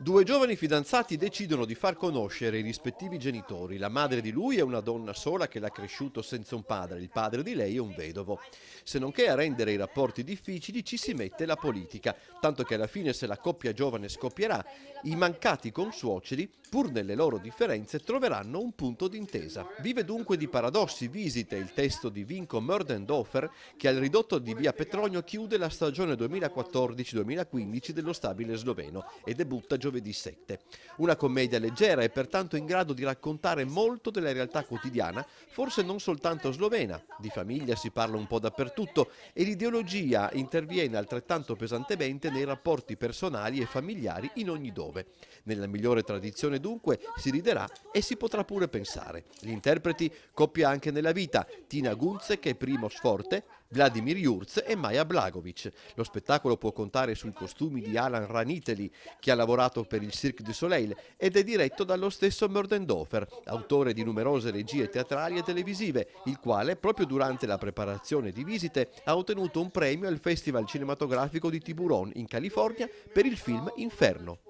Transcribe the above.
Due giovani fidanzati decidono di far conoscere i rispettivi genitori. La madre di lui è una donna sola che l'ha cresciuto senza un padre, il padre di lei è un vedovo. Se non che a rendere i rapporti difficili ci si mette la politica, tanto che alla fine se la coppia giovane scoppierà, i mancati consuoceri, pur nelle loro differenze, troveranno un punto d'intesa. Vive dunque di paradossi, visita il testo di Vinco Mördendofer che al ridotto di via Petronio chiude la stagione 2014-2015 dello stabile stile sloveno e debutta giovedì 7. Una commedia leggera e pertanto in grado di raccontare molto della realtà quotidiana, forse non soltanto slovena, di famiglia si parla un po' dappertutto e l'ideologia interviene altrettanto pesantemente nei rapporti personali e familiari in ogni dove. Nella migliore tradizione dunque si riderà e si potrà pure pensare. Gli interpreti coppia anche nella vita, Tina Gunze che è Primo Sforte, Vladimir Jurz e Maja Blagovic. Lo spettacolo può contare sui costumi di Alan Rajkovic Vaniteli, che ha lavorato per il Cirque du Soleil ed è diretto dallo stesso Mördendofer, autore di numerose regie teatrali e televisive, il quale proprio durante la preparazione di visite ha ottenuto un premio al Festival cinematografico di Tiburon in California per il film Inferno.